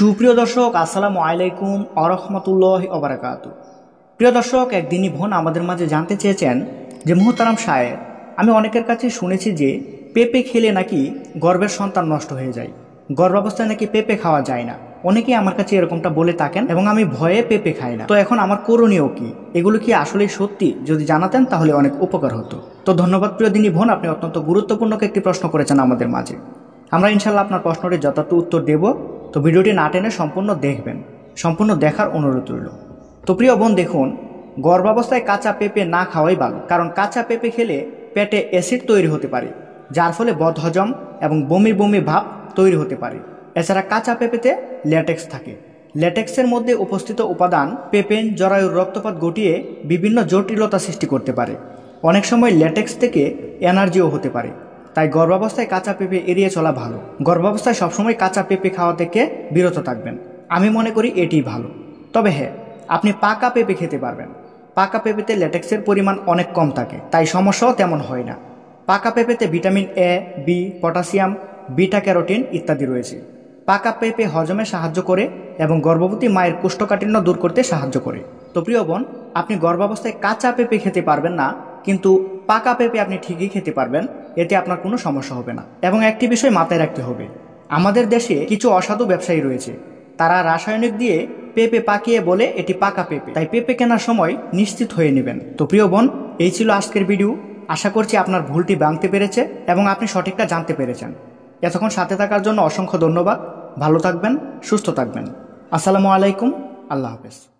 সুপ্রিয় দর্শক আসসালামু আলাইকুম আরহামতুল্লাহ অবরাকাত প্রিয় দর্শক একদিনই বোন আমাদের মাঝে জানতে চেয়েছেন যে মোহতারাম সাহেব আমি অনেকের কাছে শুনেছি যে পেঁপে খেলে নাকি গর্বের সন্তান নষ্ট হয়ে যায় গর্ব অবস্থায় নাকি পেঁপে খাওয়া যায় না অনেকেই আমার কাছে এরকমটা বলে থাকেন এবং আমি ভয়ে পেঁপে খাই না তো এখন আমার করণীয় কি এগুলো কি আসলে সত্যি যদি জানাতেন তাহলে অনেক উপকার হতো তো ধন্যবাদ প্রিয় দিনী বোন আপনি অত্যন্ত গুরুত্বপূর্ণ একটি প্রশ্ন করেছেন আমাদের মাঝে আমরা ইনশাল্লাহ আপনার প্রশ্নটির যথার্থ উত্তর দেব তো ভিডিওটি না টেনে সম্পূর্ণ দেখবেন সম্পূর্ণ দেখার অনুরোধ রইল তো প্রিয় বোন দেখুন গর্ভাবস্থায় কাঁচা পেঁপে না খাওয়াই ভালো কারণ কাঁচা পেঁপে খেলে পেটে অ্যাসিড তৈরি হতে পারে যার ফলে বদহজম এবং বমি বমি ভাব তৈরি হতে পারে এছাড়া কাঁচা পেঁপেতে ল্যাটেক্স থাকে ল্যাটেক্সের মধ্যে উপস্থিত উপাদান পেপেন জরায়ুর রক্তপাত ঘটিয়ে বিভিন্ন জটিলতা সৃষ্টি করতে পারে অনেক সময় ল্যাটেক্স থেকে এনার্জিও হতে পারে তাই গর্ভাবস্থায় কাঁচা পেঁপে এড়িয়ে চলা ভালো গর্ভাবস্থায় সবসময় কাঁচা পেঁপে খাওয়া থেকে বিরত থাকবেন আমি মনে করি এটি ভালো তবে হ্যাঁ আপনি পাকা পেঁপে খেতে পারবেন পাকা পেঁপেতে ল্যাটেক্সের পরিমাণ অনেক কম থাকে তাই সমস্যাও তেমন হয় না পাকা পেঁপেতে vitamin A B potassium beta carotene ইত্যাদি রয়েছে পাকা পেঁপে হজমে সাহায্য করে এবং গর্ভবতী মায়ের কোষ্ঠকাঠিন্য দূর করতে সাহায্য করে তো প্রিয় বোন আপনি গর্ভাবস্থায় কাঁচা পেঁপে খেতে পারবেন না কিন্তু পাকা পেঁপে আপনি ঠিকই খেতে পারবেন এতে আপনার কোনো সমস্যা হবে না এবং একটি বিষয় মাথায় রাখতে হবে আমাদের দেশে কিছু অসাধু ব্যবসায়ী রয়েছে তারা রাসায়নিক দিয়ে পেঁপে পাকিয়ে বলে এটি পাকা পেঁপে তাই পেঁপে কেনার সময় নিশ্চিত হয়ে নেবেন তো প্রিয় বোন এই ছিল আজকের ভিডিও আশা করছি আপনার ভুলটি ভাঙতে পেরেছে এবং আপনি সঠিকটা জানতে পেরেছেন এতক্ষণ সাথে থাকার জন্য অসংখ্য ধন্যবাদ ভালো থাকবেন সুস্থ থাকবেন আসসালামু আলাইকুম আল্লাহ হাফেজ